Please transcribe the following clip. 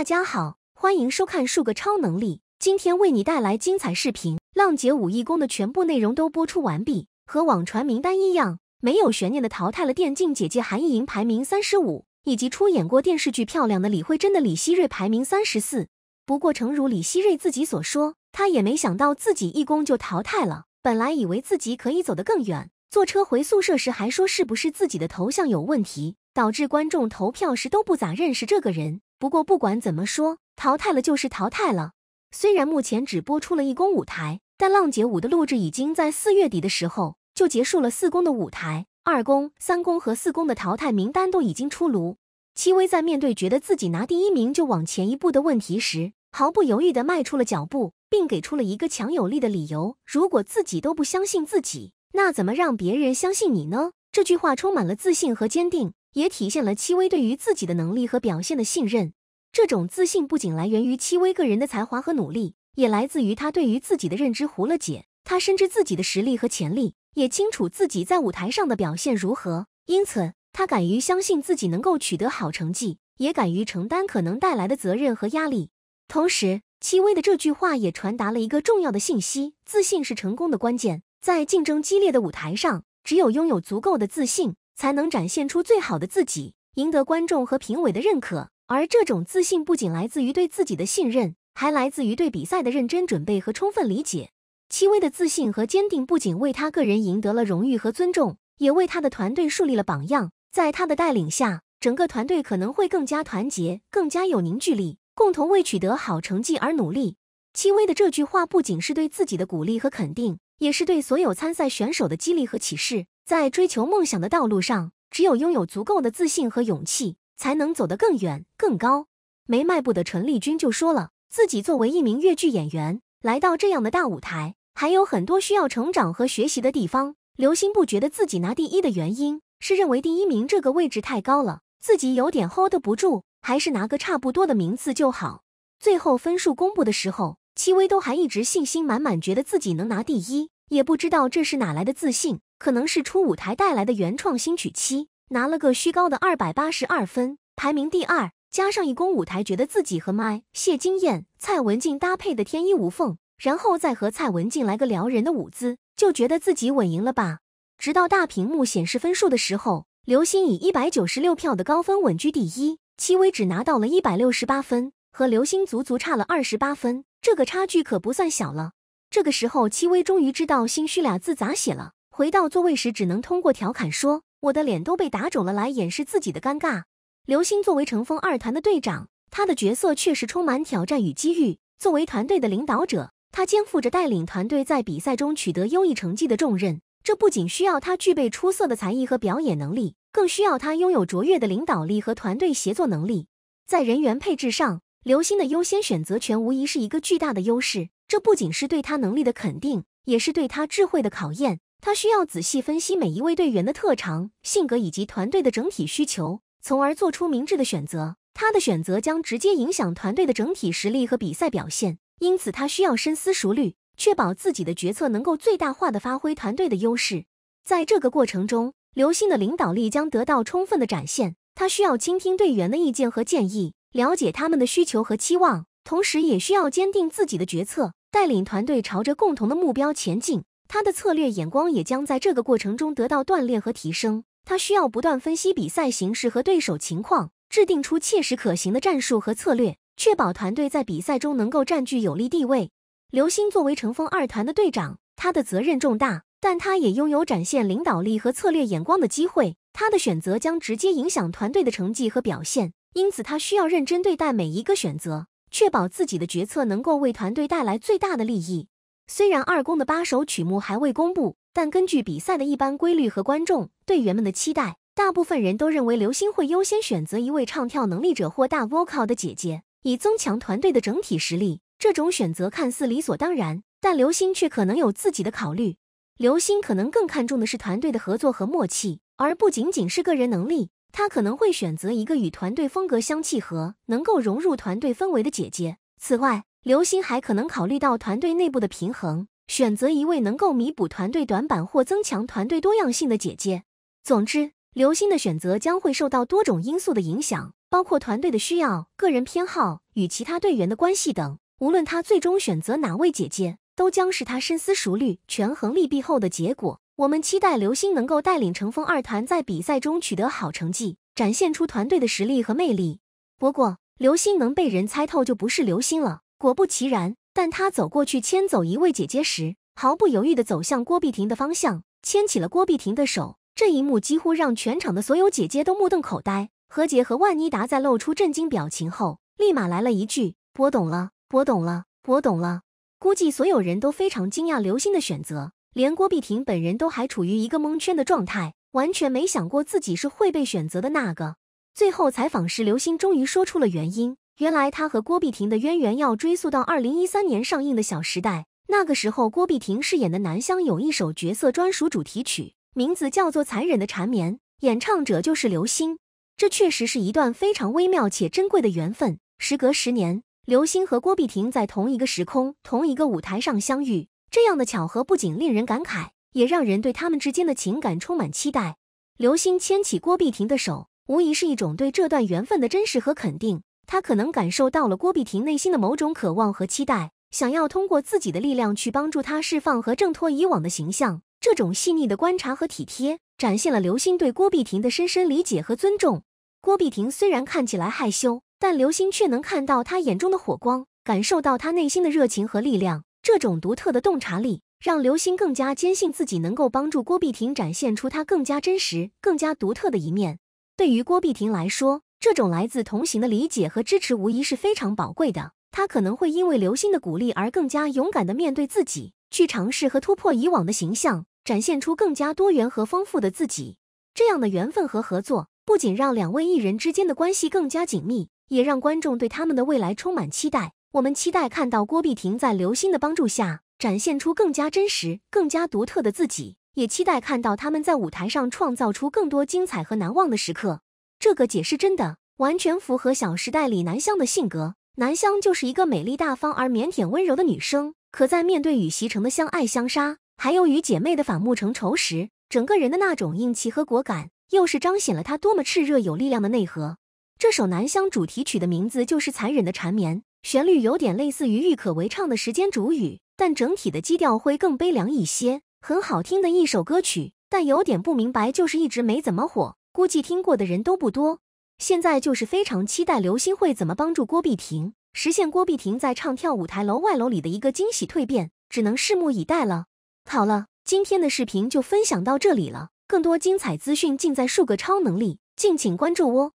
大家好，欢迎收看《数个超能力》，今天为你带来精彩视频《浪姐五义工》的全部内容都播出完毕，和网传名单一样，没有悬念的淘汰了电竞姐姐韩艺莹，排名三十五，以及出演过电视剧《漂亮的李慧珍》的李溪芮，排名三十四。不过，诚如李溪芮自己所说，她也没想到自己义工就淘汰了，本来以为自己可以走得更远。坐车回宿舍时还说，是不是自己的头像有问题，导致观众投票时都不咋认识这个人。不过，不管怎么说，淘汰了就是淘汰了。虽然目前只播出了一公舞台，但浪姐五的录制已经在四月底的时候就结束了四公的舞台，二公、三公和四公的淘汰名单都已经出炉。戚薇在面对觉得自己拿第一名就往前一步的问题时，毫不犹豫地迈出了脚步，并给出了一个强有力的理由：如果自己都不相信自己，那怎么让别人相信你呢？这句话充满了自信和坚定。也体现了戚薇对于自己的能力和表现的信任。这种自信不仅来源于戚薇个人的才华和努力，也来自于她对于自己的认知。胡乐姐，她深知自己的实力和潜力，也清楚自己在舞台上的表现如何。因此，她敢于相信自己能够取得好成绩，也敢于承担可能带来的责任和压力。同时，戚薇的这句话也传达了一个重要的信息：自信是成功的关键。在竞争激烈的舞台上，只有拥有足够的自信。才能展现出最好的自己，赢得观众和评委的认可。而这种自信不仅来自于对自己的信任，还来自于对比赛的认真准备和充分理解。戚薇的自信和坚定不仅为他个人赢得了荣誉和尊重，也为他的团队树立了榜样。在他的带领下，整个团队可能会更加团结，更加有凝聚力，共同为取得好成绩而努力。戚薇的这句话不仅是对自己的鼓励和肯定，也是对所有参赛选手的激励和启示。在追求梦想的道路上，只有拥有足够的自信和勇气，才能走得更远更高。没迈步的陈丽君就说了，自己作为一名越剧演员，来到这样的大舞台，还有很多需要成长和学习的地方。刘星不觉得自己拿第一的原因是认为第一名这个位置太高了，自己有点 hold 不住，还是拿个差不多的名次就好。最后分数公布的时候，戚薇都还一直信心满满，觉得自己能拿第一，也不知道这是哪来的自信。可能是初舞台带来的原创新曲七拿了个虚高的二百八十二分，排名第二。加上一公舞台觉得自己和麦谢金燕、蔡文静搭配的天衣无缝，然后再和蔡文静来个撩人的舞姿，就觉得自己稳赢了吧。直到大屏幕显示分数的时候，刘星以一百九十六票的高分稳居第一，戚薇只拿到了一百六十八分，和刘星足足差了二十八分，这个差距可不算小了。这个时候，戚薇终于知道“心虚”俩字咋写了。回到座位时，只能通过调侃说：“我的脸都被打肿了”来掩饰自己的尴尬。刘星作为乘风二团的队长，他的角色确实充满挑战与机遇。作为团队的领导者，他肩负着带领团队在比赛中取得优异成绩的重任。这不仅需要他具备出色的才艺和表演能力，更需要他拥有卓越的领导力和团队协作能力。在人员配置上，刘星的优先选择权无疑是一个巨大的优势。这不仅是对他能力的肯定，也是对他智慧的考验。他需要仔细分析每一位队员的特长、性格以及团队的整体需求，从而做出明智的选择。他的选择将直接影响团队的整体实力和比赛表现，因此他需要深思熟虑，确保自己的决策能够最大化的发挥团队的优势。在这个过程中，刘星的领导力将得到充分的展现。他需要倾听队员的意见和建议，了解他们的需求和期望，同时也需要坚定自己的决策，带领团队朝着共同的目标前进。他的策略眼光也将在这个过程中得到锻炼和提升。他需要不断分析比赛形势和对手情况，制定出切实可行的战术和策略，确保团队在比赛中能够占据有利地位。刘星作为乘风二团的队长，他的责任重大，但他也拥有展现领导力和策略眼光的机会。他的选择将直接影响团队的成绩和表现，因此他需要认真对待每一个选择，确保自己的决策能够为团队带来最大的利益。虽然二公的八首曲目还未公布，但根据比赛的一般规律和观众、队员们的期待，大部分人都认为刘星会优先选择一位唱跳能力者或大 vocal 的姐姐，以增强团队的整体实力。这种选择看似理所当然，但刘星却可能有自己的考虑。刘星可能更看重的是团队的合作和默契，而不仅仅是个人能力。他可能会选择一个与团队风格相契合、能够融入团队氛围的姐姐。此外，刘星还可能考虑到团队内部的平衡，选择一位能够弥补团队短板或增强团队多样性的姐姐。总之，刘星的选择将会受到多种因素的影响，包括团队的需要、个人偏好与其他队员的关系等。无论他最终选择哪位姐姐，都将是他深思熟虑、权衡利弊后的结果。我们期待刘星能够带领乘风二团在比赛中取得好成绩，展现出团队的实力和魅力。不过，刘星能被人猜透就不是刘星了。果不其然，但他走过去牵走一位姐姐时，毫不犹豫地走向郭碧婷的方向，牵起了郭碧婷的手。这一幕几乎让全场的所有姐姐都目瞪口呆。何洁和万妮达在露出震惊表情后，立马来了一句：“我懂了，我懂了，我懂了。”估计所有人都非常惊讶刘星的选择，连郭碧婷本人都还处于一个蒙圈的状态，完全没想过自己是会被选择的那个。最后采访时，刘星终于说出了原因。原来他和郭碧婷的渊源要追溯到二零一三年上映的《小时代》，那个时候郭碧婷饰演的南湘有一首角色专属主题曲，名字叫做《残忍的缠绵》，演唱者就是刘星。这确实是一段非常微妙且珍贵的缘分。时隔十年，刘星和郭碧婷在同一个时空、同一个舞台上相遇，这样的巧合不仅令人感慨，也让人对他们之间的情感充满期待。刘星牵起郭碧婷的手，无疑是一种对这段缘分的真实和肯定。他可能感受到了郭碧婷内心的某种渴望和期待，想要通过自己的力量去帮助她释放和挣脱以往的形象。这种细腻的观察和体贴，展现了刘星对郭碧婷的深深理解和尊重。郭碧婷虽然看起来害羞，但刘星却能看到她眼中的火光，感受到她内心的热情和力量。这种独特的洞察力，让刘星更加坚信自己能够帮助郭碧婷展现出她更加真实、更加独特的一面。对于郭碧婷来说，这种来自同行的理解和支持，无疑是非常宝贵的。他可能会因为刘星的鼓励而更加勇敢的面对自己，去尝试和突破以往的形象，展现出更加多元和丰富的自己。这样的缘分和合作，不仅让两位艺人之间的关系更加紧密，也让观众对他们的未来充满期待。我们期待看到郭碧婷在刘星的帮助下，展现出更加真实、更加独特的自己；也期待看到他们在舞台上创造出更多精彩和难忘的时刻。这个解释真的完全符合《小时代》里南湘的性格。南湘就是一个美丽大方而腼腆温柔的女生，可在面对与席城的相爱相杀，还有与姐妹的反目成仇时，整个人的那种硬气和果敢，又是彰显了她多么炽热有力量的内核。这首南湘主题曲的名字就是《残忍的缠绵》，旋律有点类似于郁可唯唱的《时间煮雨》，但整体的基调会更悲凉一些，很好听的一首歌曲，但有点不明白，就是一直没怎么火。估计听过的人都不多，现在就是非常期待刘星会怎么帮助郭碧婷实现郭碧婷在唱跳舞台楼外楼里的一个惊喜蜕变，只能拭目以待了。好了，今天的视频就分享到这里了，更多精彩资讯尽在数个超能力，敬请关注哦。